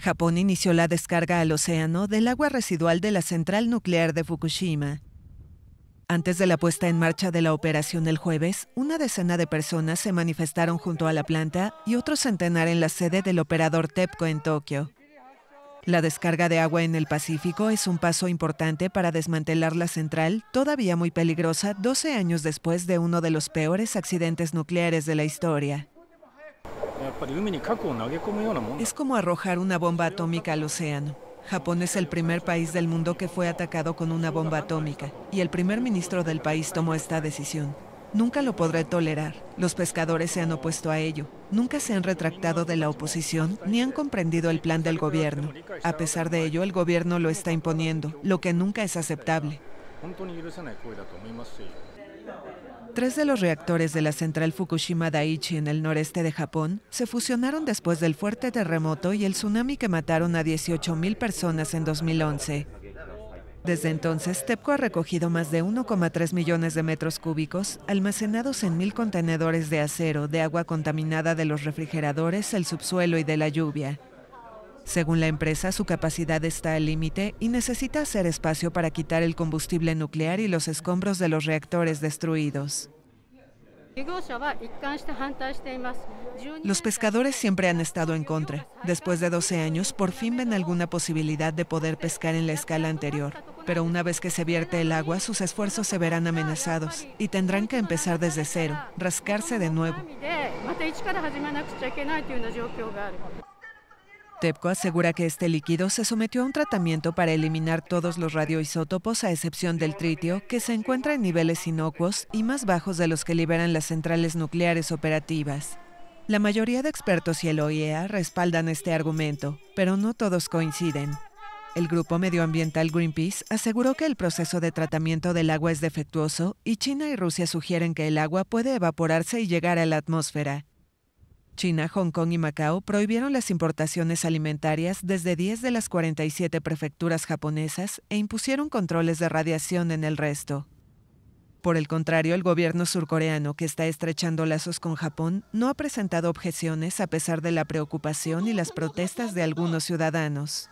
Japón inició la descarga al océano del agua residual de la central nuclear de Fukushima. Antes de la puesta en marcha de la operación el jueves, una decena de personas se manifestaron junto a la planta y otro centenar en la sede del operador TEPCO en Tokio. La descarga de agua en el Pacífico es un paso importante para desmantelar la central, todavía muy peligrosa 12 años después de uno de los peores accidentes nucleares de la historia. Es como arrojar una bomba atómica al océano. Japón es el primer país del mundo que fue atacado con una bomba atómica y el primer ministro del país tomó esta decisión. Nunca lo podré tolerar. Los pescadores se han opuesto a ello. Nunca se han retractado de la oposición ni han comprendido el plan del gobierno. A pesar de ello, el gobierno lo está imponiendo, lo que nunca es aceptable. Tres de los reactores de la central Fukushima Daiichi en el noreste de Japón se fusionaron después del fuerte terremoto y el tsunami que mataron a 18.000 personas en 2011. Desde entonces, TEPCO ha recogido más de 1,3 millones de metros cúbicos almacenados en mil contenedores de acero de agua contaminada de los refrigeradores, el subsuelo y de la lluvia. Según la empresa, su capacidad está al límite y necesita hacer espacio para quitar el combustible nuclear y los escombros de los reactores destruidos. Los pescadores siempre han estado en contra. Después de 12 años, por fin ven alguna posibilidad de poder pescar en la escala anterior. Pero una vez que se vierte el agua, sus esfuerzos se verán amenazados y tendrán que empezar desde cero, rascarse de nuevo. Tepco asegura que este líquido se sometió a un tratamiento para eliminar todos los radioisótopos a excepción del tritio, que se encuentra en niveles inocuos y más bajos de los que liberan las centrales nucleares operativas. La mayoría de expertos y el OIEA respaldan este argumento, pero no todos coinciden. El grupo medioambiental Greenpeace aseguró que el proceso de tratamiento del agua es defectuoso y China y Rusia sugieren que el agua puede evaporarse y llegar a la atmósfera. China, Hong Kong y Macao prohibieron las importaciones alimentarias desde 10 de las 47 prefecturas japonesas e impusieron controles de radiación en el resto. Por el contrario, el gobierno surcoreano, que está estrechando lazos con Japón, no ha presentado objeciones a pesar de la preocupación y las protestas de algunos ciudadanos.